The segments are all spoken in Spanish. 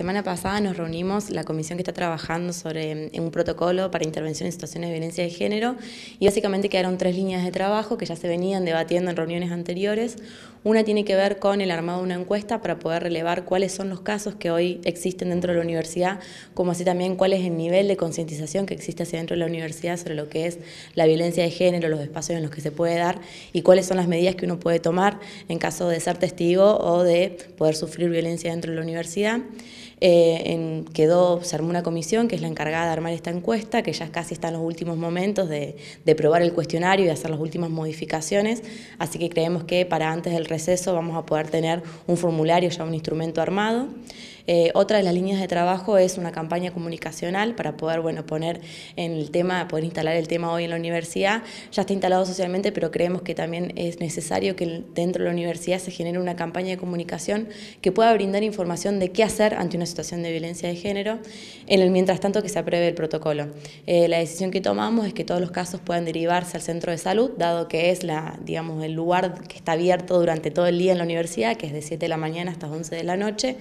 semana pasada nos reunimos la comisión que está trabajando sobre un protocolo para intervención en situaciones de violencia de género y básicamente quedaron tres líneas de trabajo que ya se venían debatiendo en reuniones anteriores. Una tiene que ver con el armado de una encuesta para poder relevar cuáles son los casos que hoy existen dentro de la universidad, como así también cuál es el nivel de concientización que existe hacia dentro de la universidad sobre lo que es la violencia de género, los espacios en los que se puede dar y cuáles son las medidas que uno puede tomar en caso de ser testigo o de poder sufrir violencia dentro de la universidad. Eh, en, quedó, se armó una comisión que es la encargada de armar esta encuesta, que ya casi está en los últimos momentos de, de probar el cuestionario y hacer las últimas modificaciones, así que creemos que para antes del receso vamos a poder tener un formulario, ya un instrumento armado. Eh, otra de las líneas de trabajo es una campaña comunicacional para poder bueno, poner en el tema, poder instalar el tema hoy en la universidad. Ya está instalado socialmente, pero creemos que también es necesario que dentro de la universidad se genere una campaña de comunicación que pueda brindar información de qué hacer ante una situación de violencia de género, en el mientras tanto que se apruebe el protocolo. Eh, la decisión que tomamos es que todos los casos puedan derivarse al centro de salud, dado que es la, digamos, el lugar que está abierto durante todo el día en la universidad, que es de 7 de la mañana hasta 11 de la noche.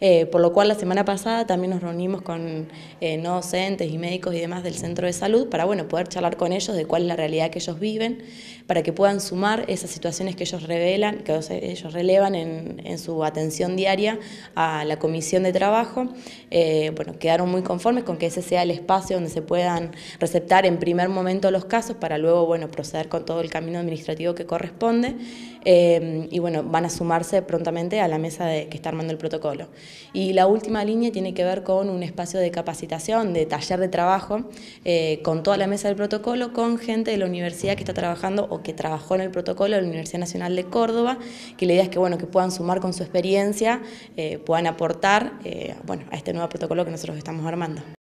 Eh, por lo cual la semana pasada también nos reunimos con eh, no docentes y médicos y demás del centro de salud para bueno, poder charlar con ellos de cuál es la realidad que ellos viven, para que puedan sumar esas situaciones que ellos revelan, que ellos relevan en, en su atención diaria a la comisión de trabajo. Eh, bueno, quedaron muy conformes con que ese sea el espacio donde se puedan receptar en primer momento los casos para luego bueno, proceder con todo el camino administrativo que corresponde. Eh, y bueno, van a sumarse prontamente a la mesa de, que está armando el protocolo. Y la última línea tiene que ver con un espacio de capacitación, de taller de trabajo, eh, con toda la mesa del protocolo, con gente de la universidad que está trabajando o que trabajó en el protocolo de la Universidad Nacional de Córdoba, que la idea es que, bueno, que puedan sumar con su experiencia, eh, puedan aportar eh, bueno, a este nuevo protocolo que nosotros estamos armando.